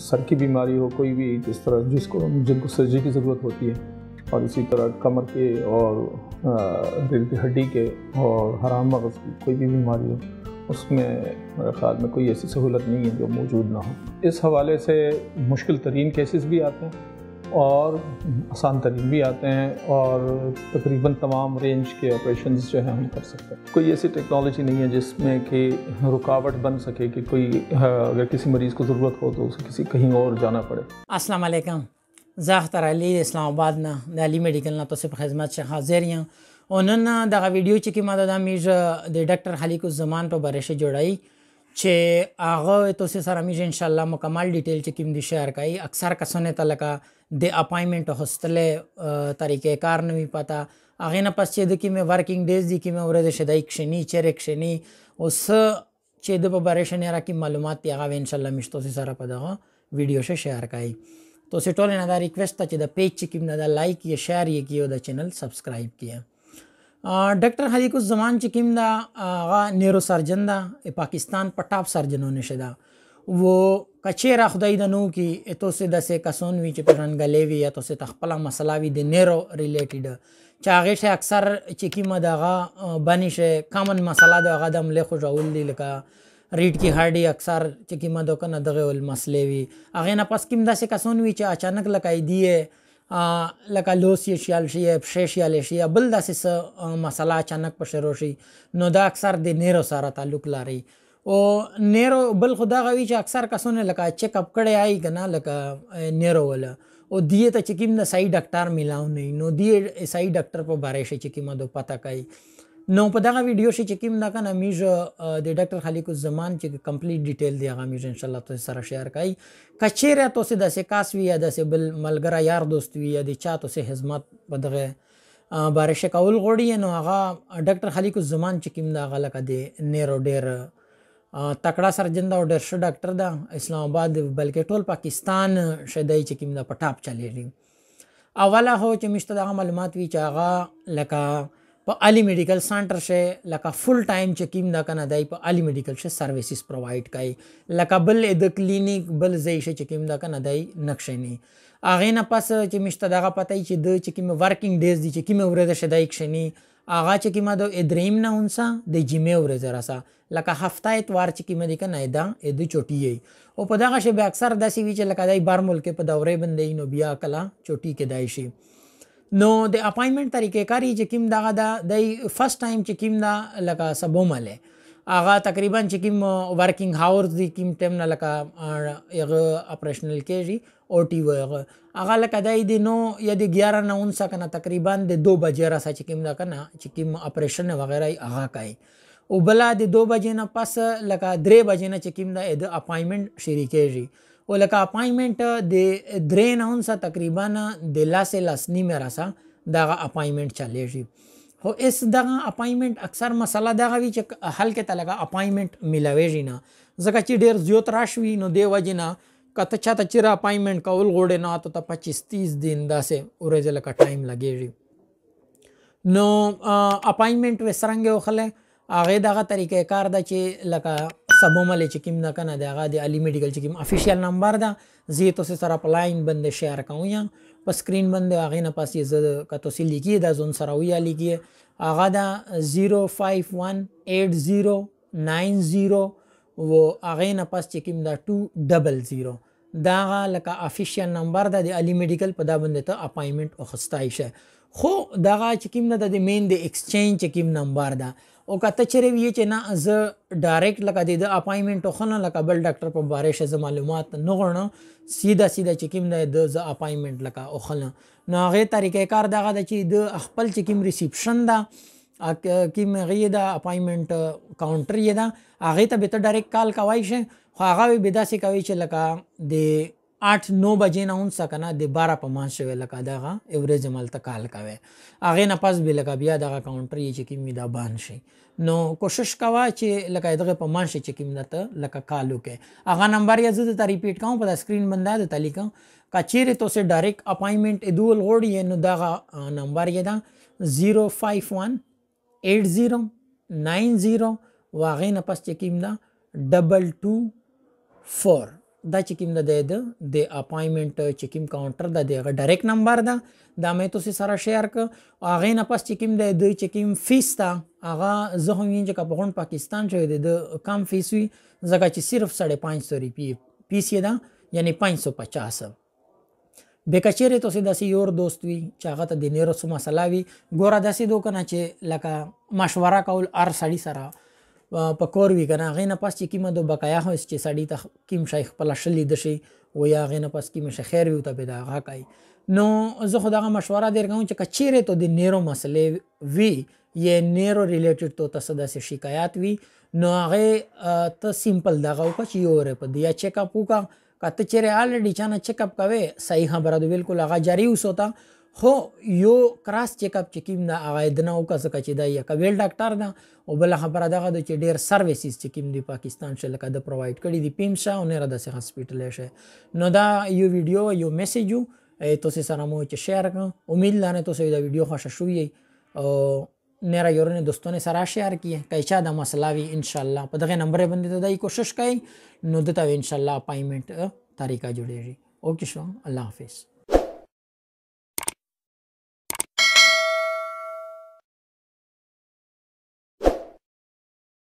सर की बीमारी हो कोई भी जिस तरह जिसको जिनको सर्जरी की ज़रूरत होती है और इसी तरह कमर के और दिल की हड्डी के और हराम मगज़ की कोई भी बीमारी हो उसमें मेरे ख्याल में कोई ऐसी सहूलत नहीं है जो मौजूद ना हो इस हवाले से मुश्किल तरीन केसेस भी आते हैं और आसान तरीन भी आते हैं और तकरीबन तमाम रेंज के ऑपरेशन जो हैं हम कर सकते हैं कोई ऐसी टेक्नोलॉजी नहीं है जिसमें कि रुकावट बन सके कि कोई अगर किसी मरीज़ को ज़रूरत हो तो उसे किसी कहीं और जाना पड़े असलम ज़ाहतर अली इस्लामाबाद ना दिल्ली मेडिकल ना तो सिर्फ खिदमत से हाजिर हैं उन्होंने दगा वीडियो चिकी मादा मीर द डॉक्टर हलीकुज़मान पर तो बरेश जोड़ाई چې هغه تاسو سره موږ ان شاء الله مکمل ډیټیل چې کوم دي شیر کوي اکثر کسونه تلکه د اپاینټمنٹ هوستل طریقې کار نه وی پتا هغه نه پس چې د کیمه ورکینګ ډیز دي کیمه ورځ شدای کښنی چیرې کښنی اوس چې د پرپریشن یا کی معلومات یې هغه ان شاء الله مشتو سره په دغه ویډیو شه شیر کوي تو سټول نه دا ریکوست چې د پیج چې کوم نه دا لایک یا شیر یې کیو د چینل سبسکرایب کیه ډاکټر حلیق الزمان چې کوم دا هغه نیرو سرجن دا پاکستان په ټاپ سرجنونه شدا و کچیرا خدای د نو کې اته سه د سه کسون وی چې پرنګلې وی یا تاسو تخپل مسله وی د نیرو ریلیټډ چې هغه شي اکثر چې کیمه دغه بنی شي کامن مسله د غدم له خو جوړول دي لکه ریټ کې هارډي اکثر چې کیمه دوکنه دغه مسلې وی هغه نه پس کیم داسې کسون وی چې اچانک لکای دی لکه لوس یې شیال شي یا پښې شیال شي یا بل داسې څه مسله اچانک په شروع شي نو دا اکثر د نیرو سره تعلق لري او نیرو بل خدا غوي چې اکثر کسونه لکه چیک اپ کړي آی کنه لکه نیرو ولا او دیه ته چې کوم د صحیح ډاکټر ملاو نه نو دیه صحیح ډاکټر په باره شي چې کومه دو پتا کوي نو په دغه ویډیو شي چې کوم دا کنه موږ د ډاکټر خالق الزمان چې کمپلیټ ډیټیل دی هغه موږ ان شاء الله تاسو سره شیر کای کچیره تاسو د سکاس وی یا د سبل ملګری یار دوست وی یا د چا تاسو خدمت په دغه بارش کول غوړي نو هغه ډاکټر خالق الزمان چې کوم دا غلکه دی نیرو ډیر تکړه سرجن دا ډیر ش ډاکټر دا اسلام آباد بلکې ټول پاکستان شیدای چې کوم دا پټاپ چلیږي اوله هو چې مشته د معلومات وی چې هغه لکه په علي میډیکل سنټر شه لکه فل ټایم چې کیم دا کنه دای په علي میډیکل شه سرویسز پرووایډ کوي لکه بل د کلینیک بل ځای شه چې کیم دا کنه دای نقشې نه اغه نه پس چې مشته دغه پتای چې د چې کیم ورکینګ ډیز دي چې کیم ورځ شه دای کښنی اغه چې کیم د ادریم نه اونسا د جمعې ورځ راسا لکه هفته اتوار چې کیم دی کنه دا د چوټي ای او په دغه شه به اکثر داسې وی چې لکه دای بار ملک په دورې بندې نو بیا کلا چوټي کې دای شي نو د اپاینټمنټ طریقې کاری چې کیم دغه د فرست ټایم چې کیم دا لکه سبو مله هغه تقریبا چې کیم ورکینګ هاورز دی کیم ټیم نه لکه یغه اپریشنل کېږي او ټي و هغه لکه دای دی نو یا د 11 نه 19 کنه تقریبا د 2 بجې را سچ کیم دا کنه چې کیم اپریشن وغیرہ هغه کوي او بل د 2 بجې نه پس لکه 3 بجې نه چې کیم دا د اپاینټمنټ شریکېږي ولکه اپاینټمنټ د درې نه اونسه تقریبا د لاسې لاسنی مې راسه دغه اپاینټمنټ چلیږي خو اس دغه اپاینټمنټ اکثر مسله دغه وی چې حل کې تلګه اپاینټمنټ ملاويږي نه ځکه چې ډیر زیات راشوي نو دی وجینا کته چاته چې را اپاینټمنټ کول غوړې نه ته 25 30 دین داسې اورځ لکه ټایم لګیږي نو اپاینټمنټ وسرنګ وخله هغه دغه طریقې کار ده چې لکه سبومل چې کوم نه کنه د هغه د علي میډیکل چې کوم افیشیال نمبر ده زه تاسو سره په لاین باندې شیر کوم یا په سکرین باندې هغه نه پاسې زه که تاسو لیکي دا زون سره وی لیکي هغه دا 0518090 و هغه نه پاس چې کوم دا 200 دا لکه افیشیال نمبر ده د علي میډیکل په دا باندې ته اپاینټمنټ اخستای شي خو دا چې کوم نه د مین د ایکسچینج چې کوم نمبر ده او کته چیرې وی چې نه از ډایرکټ لکه د اپاینټمنټ خونه لکه بل ډاکټر په باره شه معلومات نه غواړم سیدا سیدا چې کوم د ز اپاینټمنټ لکه او خلنه نو هغه طریقې کار دغه د چې د خپل چې کوم ریسپشن دا کوم هغه د اپاینټمنټ کاونټر یې دا هغه ته به ته ډایرکټ کال کوي شه خو هغه به داسې کوي چې لکه د 8 9 بجې نه اون سکنه د 12 په مان شوی لکه دغه اوریج مل تکال کوي اغه نه پس به لکه بیا دغه کاونټر یې چې کې می دا بان شي نو کوشش کوا چې لکه دغه په مان شي چې کې می ته لکه کالو کې اغه نمبر یې زه ته ریپیټ کوم په سکرین باندې د تعلیق کچېره تو سه ډایرک اپاینټمنٹ ادول غوړي نو دغه نمبر یې دا 051 80 90 واغې نه پس چې کې می دا 224 دا چې کوم د د د اپاینټمنت چې کوم کاونټر د دغه ډایرکټ نمبر دا د مې تاسو سره شیر ک اغه نه پس چې کوم د د چې کوم فیس تا اغه زه هم یې چې په غون پاکستان شوی د کم فیس وی زګه چې صرف 550 روپی پی سی دا یعنی 550 به کچېره تاسو داسې یور دوست وي چې هغه ته د نیرو سم مسله وي ګوره داسې دوکنه چې لکه مشوره کول ار سړی سره پکور وی کنه غې نه پاس چې کیمه د بقایا هو چې سړی ته کیم شیخ پلا شلې د شي و یا غې نه پاس کیمه شخیر وی ته پیدا غا کوي نو زه خدغه مشوره درکوم چې کچیرې ته د نیرو مسلې وی یا نیرو ریلیټډ ته تاسو د شکایت وی نو هغه ته سیمپل دغه او چې یو رې په دیا چیک اپ وکا کته چیرې الډی چانه چیک اپ کوي صحیح خبره ده بالکل هغه جاری وسوتا خو یو کراس چیک اپ چې کوم نه هغه د نه وکړه ځکه چې دا یو کویل ډاکټر ده او بل خبره ده چې ډیر سرویسز چې کوم دی پاکستان شل کده پروواید کړي دي پیم شاه او نه را داسې هسپټل شه نو دا یو ویډیو یو میسج یو تاسو سره مو چې شیر کړم امید لاره تاسو دا ویډیو خوښ شوې او نه را یورنه دوستانه سره شیر کیه کای چا دا مسله وی ان شاء الله په دغه نمبر باندې دا کوشش کای نو دته ان شاء الله اپایمنت طریقہ جوړیږي اوکې شو الله حافظ